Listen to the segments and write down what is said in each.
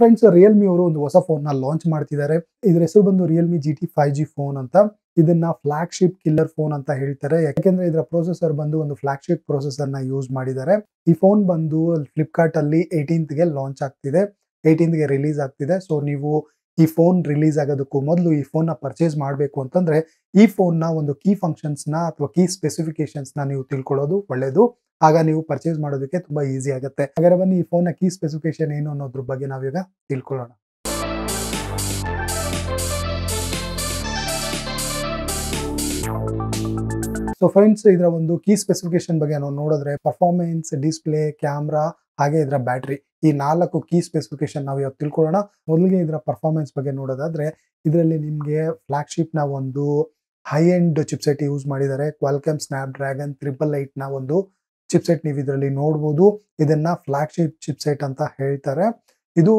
friends Realme ಅವರು ಒಂದು ಹೊಸ ಫೋನ್ ನ ಲಾಂಚ್ ಮಾಡ್ತಿದ್ದಾರೆ ಇದ್ರ ಹೆಸರು ಬಂದು Realme G T five G phone ಅಂತ ಇದನ್ನ ಫ್ಲಾಗ್ ಕಿಲ್ಲರ್ ಫೋನ್ ಅಂತ ಹೇಳ್ತಾರೆ ಯಾಕೆಂದ್ರೆ ಇದರ ಪ್ರೊಸೆಸರ್ ಬಂದು ಒಂದು ಫ್ಲಾಗ್ಶಿಪ್ ಪ್ರೊಸೆಸರ್ ನ ಯೂಸ್ ಮಾಡಿದ್ದಾರೆ ಈ ಫೋನ್ ಬಂದು ಫ್ಲಿಪ್ಕಾರ್ಟ್ ಅಲ್ಲಿ ಏಟೀನ್ತ್ ಗೆ ಲಾಂಚ್ ಆಗ್ತಿದೆ ಏಯ್ಟೀನ್ತ್ ಗೆ ರಿಲೀಸ್ ಆಗ್ತಿದೆ ಸೊ ನೀವು ಈ ಫೋನ್ ರಿಲೀಸ್ ಆಗೋದಕ್ಕೂ ಮೊದಲು ಈ ಫೋನ್ನ ಪರ್ಚೇಸ್ ಮಾಡಬೇಕು ಅಂತಂದ್ರೆ ಈ ಫೋನ್ನ ಒಂದು ಕೀ ಫಂಕ್ಷನ್ಸ್ನ ಅಥವಾ ಕೀ ಸ್ಪೆಸಿಫಿಕೇಶನ್ಸ್ನ ನೀವು ತಿಳ್ಕೊಳ್ಳೋದು ಒಳ್ಳೆಯದು ಆಗ ನೀವು ಪರ್ಚೇಸ್ ಮಾಡೋದಕ್ಕೆ ತುಂಬಾ ಈಸಿ ಆಗುತ್ತೆ ಹಾಗಾದ್ರೆ ಬನ್ನಿ ಈ ಫೋನ್ನ ಕೀ ಸ್ಪೆಸಿಫಿಕೇಶನ್ ಏನು ಅನ್ನೋದ್ರ ಬಗ್ಗೆ ನಾವೀಗ ತಿಳ್ಕೊಳ್ಳೋಣ ಸೊ ಫ್ರೆಂಡ್ಸ್ ಇದರ ಒಂದು ಕೀ ಸ್ಪೆಸಿಫಿಕೇಶನ್ ಬಗ್ಗೆ ನಾವು ನೋಡಿದ್ರೆ ಪರ್ಫಾರ್ಮೆನ್ಸ್ ಡಿಸ್ಪ್ಲೇ ಕ್ಯಾಮ್ರಾ ಹಾಗೆ ಇದರ ಬ್ಯಾಟ್ರಿ ಈ ನಾಲ್ಕು ಕೀ ಸ್ಪೆಸಿಫಿಕೇಶನ್ ನಾವು ಇವತ್ತು ತಿಳ್ಕೊಳ್ಳೋಣ ಮೊದಲಿಗೆ ಇದರ ಪರ್ಫಾರ್ಮೆನ್ಸ್ ಬಗ್ಗೆ ನೋಡೋದಾದ್ರೆ ಇದರಲ್ಲಿ ನಿಮಗೆ ಫ್ಲಾಗ್ಶಿಪ್ನ ಒಂದು ಹೈ ಎಂಡ್ ಚಿಪ್ಸೆಟ್ ಯೂಸ್ ಮಾಡಿದ್ದಾರೆ ಕ್ವಾಲ್ಕಮ್ ಸ್ನ್ಯಾಪ್ ಡ್ರ್ಯಾಗನ್ ತ್ರಿಪಲ್ ನ ಒಂದು ಚಿಪ್ಸೆಟ್ ನೀವು ಇದರಲ್ಲಿ ನೋಡ್ಬೋದು ಇದನ್ನ ಫ್ಲಾಗ್ಶಿಪ್ ಚಿಪ್ಸೆಟ್ ಅಂತ ಹೇಳ್ತಾರೆ ಇದು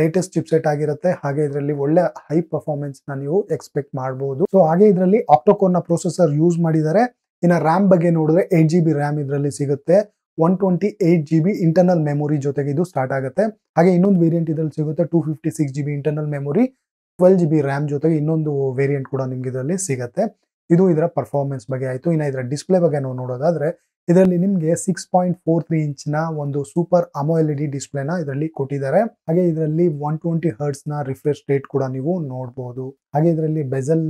ಲೇಟೆಸ್ಟ್ ಚಿಪ್ಸೆಟ್ ಆಗಿರುತ್ತೆ ಹಾಗೆ ಇದರಲ್ಲಿ ಒಳ್ಳೆ ಹೈ ಪರ್ಫಾರ್ಮೆನ್ಸ್ ನ ನೀವು ಎಕ್ಸ್ಪೆಕ್ಟ್ ಮಾಡಬಹುದು ಸೊ ಹಾಗೆ ಇದರಲ್ಲಿ ಆಕ್ಟೋಕೋನ್ ನ ಪ್ರೊಸೆಸರ್ ಯೂಸ್ ಮಾಡಿದ್ದಾರೆ ಇನ್ನು ರ್ಯಾಮ್ ಬಗ್ಗೆ ನೋಡಿದ್ರೆ ಏಟ್ ಜಿ ಬಿ ರ್ಯಾಮ್ ಇದರಲ್ಲಿ ಸಿಗುತ್ತೆ one twenty eight G B internal memory ಜೊತೆಗೆ ಇದು ಸ್ಟಾರ್ಟ್ ಆಗುತ್ತೆ ಹಾಗೆ ಇನ್ನೊಂದು ವೇರಿಯಂಟ್ ಇದರಲ್ಲಿ ಸಿಗುತ್ತೆ two fifty six G B internal memory twelve G B RAM ಜೊತೆಗೆ ಇನ್ನೊಂದು ವೇರಿಯಂಟ್ ಕೂಡ ನಿಮ್ಗೆ ಇದರಲ್ಲಿ ಸಿಗುತ್ತೆ ಇದು ಇದರ ಪರ್ಫಾರ್ಮೆನ್ಸ್ ಬಗ್ಗೆ ಆಯಿತು ಇನ್ನು ಇದರ ಡಿಸ್ಪ್ಲೇ ಬಗ್ಗೆ ನಾವು ನೋಡೋದಾದ್ರೆ ಇದರಲ್ಲಿ ನಿಮಗೆ ಸಿಕ್ಸ್ ಪಾಯಿಂಟ್ ಫೋರ್ ತ್ರೀ ಇಂಚ್ನ ಒಂದು ಸೂಪರ್ ಎಲ್ ಇ ಡಿ ಡಿಸ್ಪ್ಲೇನ ಇದರಲ್ಲಿ ಕೊಟ್ಟಿದ್ದಾರೆ ಹಾಗೆ ಇದರಲ್ಲಿ ಒನ್ ಟ್ವೆಂಟಿ ಹರ್ಟ್ಸ್ನ ರಿಫ್ರೆಶ್ ರೇಟ್ ಕೂಡ ನೀವು ನೋಡಬಹುದು ಹಾಗೆ ಇದರಲ್ಲಿ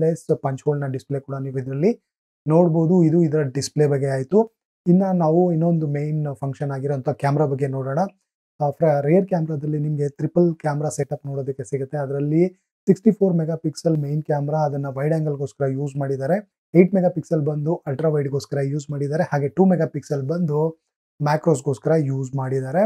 ಲೆಸ್ ಪಂಚ್ ನ ಡಿಸ್ಪ್ಲೇ ಕೂಡ ನೀವು ಇದರಲ್ಲಿ ನೋಡ್ಬೋದು ಇದು ಇದರ ಡಿಸ್ಪ್ಲೇ ಬಗ್ಗೆ ಆಯಿತು ಇನ್ನು ನಾವು ಇನ್ನೊಂದು ಮೇನ್ ಫಂಕ್ಷನ್ ಆಗಿರೋಂಥ ಕ್ಯಾಮ್ರಾ ಬಗ್ಗೆ ನೋಡೋಣ ರೇರ್ ಕ್ಯಾಮ್ರಾದಲ್ಲಿ ನಿಮಗೆ ಟ್ರಿಪಲ್ ಕ್ಯಾಮ್ರಾ ಸೆಟಪ್ ನೋಡೋದಕ್ಕೆ ಸಿಗುತ್ತೆ ಅದರಲ್ಲಿ sixty four megapixel main camera ಅದನ್ನು ವೈಡ್ ಆ್ಯಂಗಲ್ಗೋಸ್ಕರ ಯೂಸ್ ಮಾಡಿದ್ದಾರೆ ಏಯ್ಟ್ ಮೆಗಾ ಪಿಕ್ಸೆಲ್ ಬಂದು ಅಲ್ಟ್ರಾ ವೈಡ್ಗೋಸ್ಕರ ಯೂಸ್ ಮಾಡಿದ್ದಾರೆ ಹಾಗೆ ಟೂ ಮೆಗಾ ಪಿಕ್ಸೆಲ್ ಬಂದು ಮ್ಯಾಕ್ರೋಸ್ಗೋಸ್ಕರ ಯೂಸ್ ಮಾಡಿದ್ದಾರೆ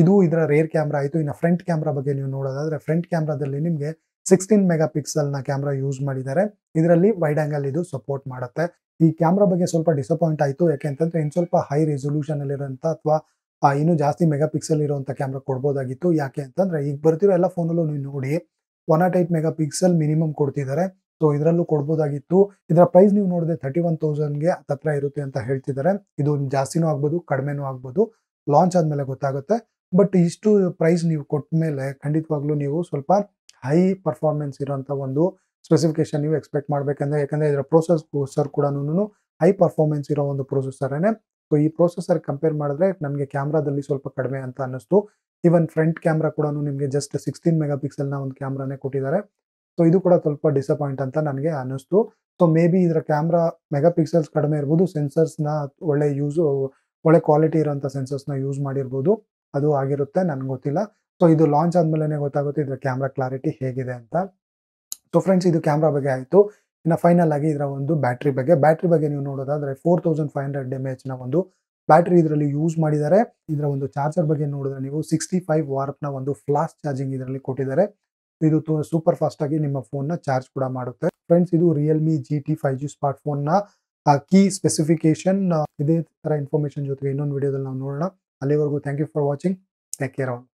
ಇದು ಇದರ ರೇರ್ ಕ್ಯಾಮ್ರಾ ಆಯಿತು ಇನ್ನು ಫ್ರಂಟ್ ಕ್ಯಾಮ್ರಾ ಬಗ್ಗೆ ನೀವು ನೋಡೋದಾದರೆ ಫ್ರಂಟ್ ಕ್ಯಾಮ್ರಾದಲ್ಲಿ ನಿಮಗೆ ಸಿಕ್ಸ್ಟೀನ್ ಮೆಗಾ ನ ಕ್ಯಾಮ್ರಾ ಯೂಸ್ ಮಾಡಿದ್ದಾರೆ ಇದರಲ್ಲಿ ವೈಡ್ ಆ್ಯಂಗಲ್ ಇದು ಸಪೋರ್ಟ್ ಮಾಡುತ್ತೆ ಈ ಕ್ಯಾಮ್ರಾ ಬಗ್ಗೆ ಸ್ವಲ್ಪ ಡಿಸಪಾಯಿಂಟ್ ಆಯಿತು ಯಾಕೆ ಅಂತಂದ್ರೆ ಇನ್ನು ಸ್ವಲ್ಪ ಹೈ ರೆಸೊಲ್ಯೂಷನ್ ರೆಸೊಲ್ಯೂಷನಲ್ಲಿರೋಂಥ ಅಥವಾ ಇನ್ನೂ ಜಾಸ್ತಿ ಮೆಗಾ ಪಿಕ್ಸೆಲ್ ಇರುವಂತ ಕ್ಯಾಮ್ರಾ ಕೊಡ್ಬೋದಾಗಿತ್ತು ಯಾಕೆ ಅಂತಂದ್ರೆ ಈಗ ಬರ್ತಿರೋ ಎಲ್ಲ ಫೋನಲ್ಲೂ ನೀವು ನೋಡಿ one oh eight megapixel minimum ಕೊಡ್ತಿದ್ದಾರೆ ಸೊ ಇದರಲ್ಲೂ ಕೊಡ್ಬೋದಾಗಿತ್ತು ಇದರ ಪ್ರೈಸ್ ನೀವು ನೋಡಿದ್ರೆ ತರ್ಟಿ ಒನ್ ತೌಸಂಡ್ಗೆ ಹತ್ರ ಇರುತ್ತೆ ಅಂತ ಹೇಳ್ತಿದ್ದಾರೆ ಇದು ಜಾಸ್ತಿನೂ ಆಗ್ಬೋದು ಕಡಿಮೆನೂ ಆಗ್ಬೋದು ಲಾಂಚ್ ಆದ್ಮೇಲೆ ಗೊತ್ತಾಗುತ್ತೆ ಬಟ್ ಇಷ್ಟು ಪ್ರೈಸ್ ನೀವು ಕೊಟ್ಟ ಮೇಲೆ ಖಂಡಿತವಾಗ್ಲೂ ನೀವು ಸ್ವಲ್ಪ ಹೈ ಪರ್ಫಾರ್ಮೆನ್ಸ್ ಇರುವಂತ ಒಂದು ಸ್ಪೆಸಿಫಿಕೇಶನ್ ನೀವು ಎಕ್ಸ್ಪೆಕ್ಟ್ ಮಾಡಬೇಕಂದ್ರೆ ಯಾಕಂದರೆ ಇದರ ಪ್ರೊಸೆಸ್ ಪ್ರೊಸೆಸರ್ ಕೂಡ ಹೈ ಪರ್ಫಾರ್ಮೆನ್ಸ್ ಇರೋ ಒಂದು ಪ್ರೊಸೆಸರೇ ಸೊ ಈ ಪ್ರೊಸೆಸರ್ ಕಂಪೇರ್ ಮಾಡಿದ್ರೆ ನಮಗೆ ಕ್ಯಾಮ್ರಾದಲ್ಲಿ ಸ್ವಲ್ಪ ಕಡಿಮೆ ಅಂತ ಅನ್ನಿಸ್ತು ಈವನ್ ಫ್ರಂಟ್ ಕ್ಯಾಮ್ರಾ ಕೂಡ ನಿಮಗೆ ಜಸ್ಟ್ ಸಿಕ್ಸ್ಟೀನ್ ಮೆಗಾ ಪಿಕ್ಸೆಲ್ನ ಒಂದು ಕ್ಯಾಮ್ರಾನೇ ಕೊಟ್ಟಿದ್ದಾರೆ ಸೊ ಇದು ಕೂಡ ಸ್ವಲ್ಪ ಡಿಸಪಾಯಿಂಟ್ ಅಂತ ನನಗೆ ಅನ್ನಿಸ್ತು ಸೊ ಮೇ ಬಿ ಇದರ ಕ್ಯಾಮ್ರಾ ಮೆಗಾ ಪಿಕ್ಸೆಲ್ಸ್ ಕಡಿಮೆ ಇರ್ಬೋದು ಸೆನ್ಸರ್ಸ್ನ ಒಳ್ಳೆ ಯೂಸು ಒಳ್ಳೆ ಕ್ವಾಲಿಟಿ ಇರೋಂಥ ಸೆನ್ಸರ್ಸ್ನ ಯೂಸ್ ಮಾಡಿರ್ಬೋದು ಅದು ಆಗಿರುತ್ತೆ ನನಗೆ ಗೊತ್ತಿಲ್ಲ ಸೊ ಇದು ಲಾಂಚ್ ಆದಮೇಲೆ ಗೊತ್ತಾಗುತ್ತೆ ಇದರ ಕ್ಯಾಮ್ರಾ ಕ್ಲಾರಿಟಿ ಹೇಗಿದೆ ಅಂತ ಸೊ ಫ್ರೆಂಡ್ಸ್ ಇದು ಕ್ಯಾಮ್ರಾ ಬಗ್ಗೆ ಆಯಿತು ಇನ್ನು ಫೈನಲ್ ಆಗಿ ಇದರ ಒಂದು ಬ್ಯಾಟ್ರಿ ಬಗ್ಗೆ ಬ್ಯಾಟ್ರಿ ಬಗ್ಗೆ ನೀವು ನೋಡೋದಾದ್ರೆ four thousand five hundred M ಎಚ್ನ ಒಂದು ಬ್ಯಾಟ್ರಿ ಇದರಲ್ಲಿ ಯೂಸ್ ಮಾಡಿದ್ದಾರೆ ಇದರ ಒಂದು ಚಾರ್ಜರ್ ಬಗ್ಗೆ ನೋಡಿದ್ರೆ ನೀವು ಸಿಕ್ಸ್ಟಿ ಫೈವ್ ನ ಒಂದು ಫ್ಲಾಸ್ಟ್ ಚಾರ್ಜಿಂಗ್ ಇದರಲ್ಲಿ ಕೊಟ್ಟಿದ್ದಾರೆ ಇದು ಸೂಪರ್ ಫಾಸ್ಟ್ ಆಗಿ ನಿಮ್ಮ ಫೋನ್ ನ ಚಾರ್ಜ್ ಕೂಡ ಮಾಡುತ್ತೆ ಫ್ರೆಂಡ್ಸ್ ಇದು Realme G T five G smart ನ ಕೀ ಸ್ಪೆಸಿಫಿಕೇಶನ್ ಇದೇ ತರ ಇನ್ಫಾರ್ಮೇಶನ್ ಜೊತೆಗೆ ಇನ್ನೊಂದು ವಿಡಿಯೋದಲ್ಲಿ ನಾವು ನೋಡೋಣ ಅಲ್ಲಿವರೆಗೂ thank you for watching take care on